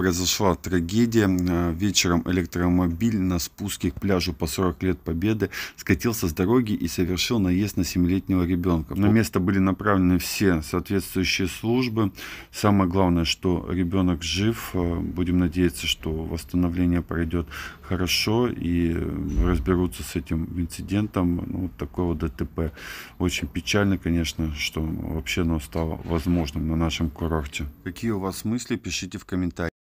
произошла трагедия. Э, вечером электромобиль на спуске к пляжу по 40 лет Победы скатился с дороги и совершил наезд на 7-летнего ребенка. На место были направлены все соответствующие службы. Самое главное, что ребенок жив. Э, будем надеяться, что восстановление пройдет хорошо и разберутся с этим инцидентом. Ну, вот такого ДТП. Очень печально, конечно, что вообще оно стало возможным на нашем курорте. Какие у вас мысли, пишите в комментариях.